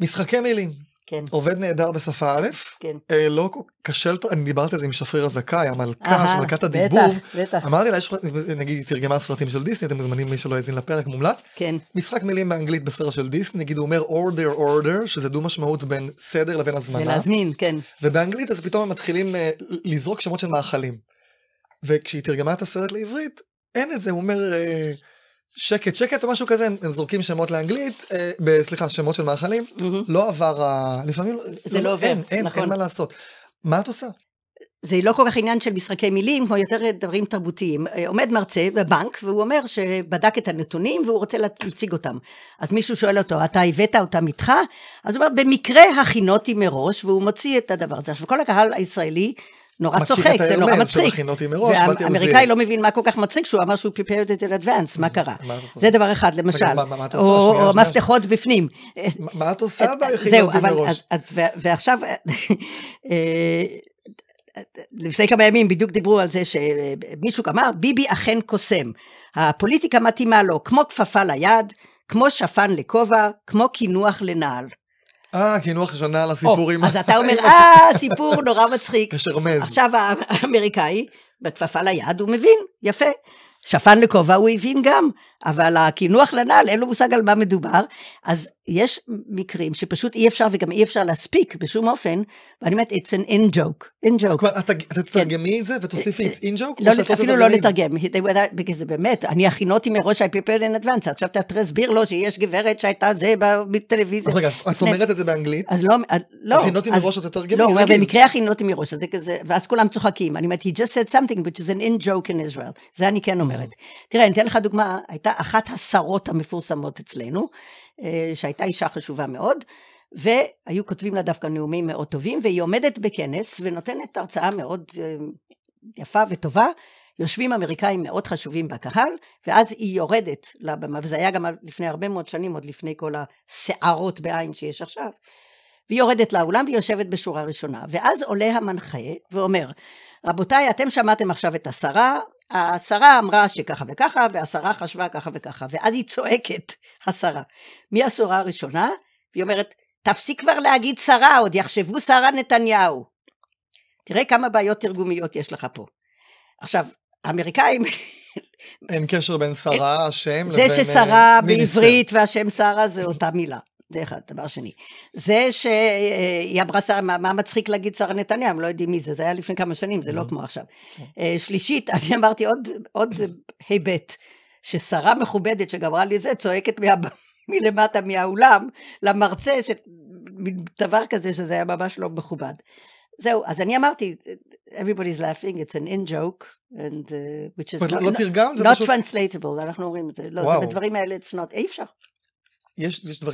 משחקי מילים. כן. עובד נהדר בשפה א', כן. אה, לא קשה, אני דיברתי על זה עם שפריר הזכאי, המלכה, Aha, מלכת הדיבוב. בטח, בטח. אמרתי לה, יש, נגיד, היא תרגמה סרטים של דיסני, אתם מוזמנים מי שלא האזין לפרק, מומלץ. כן. משחק מילים באנגלית בסרט של דיסני, נגיד הוא אומר order order, שזה דו משמעות בין סדר לבין הזמנה. ולהזמין, כן. ובאנגלית אז פתאום הם מתחילים אה, לזרוק שמות של מאכלים. וכשהיא תרגמה את הסרט לעברית, אין את זה, הוא אומר... אה, שקט שקט או משהו כזה, הם, זורקים שמות לאנגלית, אה, סליחה, שמות של מאכלים, לא עבר לפעמים... זה לא, עובד, אין, נכון. אין מה לעשות. מה את עושה? זה לא כל כך עניין של משחקי מילים, כמו יותר דברים תרבותיים. אה, עומד מרצה בבנק, והוא אומר שבדק את הנתונים והוא רוצה להציג אותם. אז מישהו שואל אותו, אתה הבאת אותם איתך? אז הוא אומר, במקרה הכינותי מראש, והוא מוציא את הדבר הזה. עכשיו, כל הקהל הישראלי נורא צוחק, זה נורא מצחיק. והאמריקאי לא מבין מה כל כך מצחיק, שהוא אמר שהוא prepared it in advance, מה קרה? זה דבר אחד, למשל. או מפתחות בפנים. מה את עושה בהכינות ביחידות מראש? ועכשיו, אה, לפני כמה ימים בדיוק דיברו על זה שמישהו אמר, ביבי אכן קוסם. הפוליטיקה מתאימה לו כמו כפפה ליד, כמו שפן לכובע, כמו קינוח לנעל. אה, קינוח שנה על הסיפורים. אז אתה אומר, אה, סיפור נורא מצחיק. יש הרמז. עכשיו האמריקאי, בכפפה ליד, הוא מבין, יפה. שפן לכובע, הוא הבין גם, אבל הקינוח לנעל, אין לו מושג על מה מדובר. אז יש מקרים שפשוט אי אפשר וגם אי אפשר להספיק בשום אופן, ואני אומרת, it's an in joke, in joke. את כן. תתרגמי את זה ותוסיפי it's in joke? לא, אפילו לא לתרגם, בגלל זה באמת, אני הכינותי מראש I prepared in advance, עכשיו תסביר לו שיש גברת שהייתה זה בטלוויזיה. אז רגע, את אומרת את זה באנגלית? אז לא, אה, לא. הכינותי מראש את תתרגמי? לא, במקרה הכינותי מראש, ואז כולם צוחקים. אני אומרת, he just said something which is an in joke in Israel. זה אני כן אומרת. אומרת. תראה, אני אתן לך דוגמה, הייתה אחת השרות המפורסמות אצלנו, אה, שהייתה אישה חשובה מאוד, והיו כותבים לה דווקא נאומים מאוד טובים, והיא עומדת בכנס ונותנת הרצאה מאוד אה, יפה וטובה. יושבים אמריקאים מאוד חשובים בקהל, ואז היא יורדת לבמה, וזה היה גם לפני הרבה מאוד שנים, עוד לפני כל הסערות בעין שיש עכשיו, והיא יורדת לאולם והיא יושבת בשורה ראשונה. ואז עולה המנחה ואומר, רבותיי, אתם שמעתם עכשיו את השרה, השרה אמרה שככה וככה, והשרה חשבה ככה וככה, ואז היא צועקת, השרה, מהשורה הראשונה, והיא אומרת, תפסיק כבר להגיד שרה, עוד יחשבו שרה נתניהו. תראה כמה בעיות תרגומיות יש לך פה. עכשיו, האמריקאים... אין קשר בין שרה, השם, לבין... זה אה, ששרה בעברית והשם שרה זה אותה מילה. זה אחד. דבר שני, זה שהיא אה, אמרה, שרה, מה, מה מצחיק להגיד שרה נתניהו, הם לא יודעים מי זה, זה היה לפני כמה שנים, זה לא, לא. כמו עכשיו. כן. אה, שלישית, אני אמרתי עוד, עוד היבט, ששרה מכובדת שגמרה לי זה, צועקת מה, מלמטה מהאולם למרצה, ש... דבר כזה שזה היה ממש לא מכובד. זהו, אז אני אמרתי, everybody's laughing, it's an in joke, and, uh, which is not, לא תרגמת, not, not פשוט... translatable, אנחנו אומרים את זה, לא, וואו. זה בדברים האלה, it's not, אי אפשר. יש, יש דברים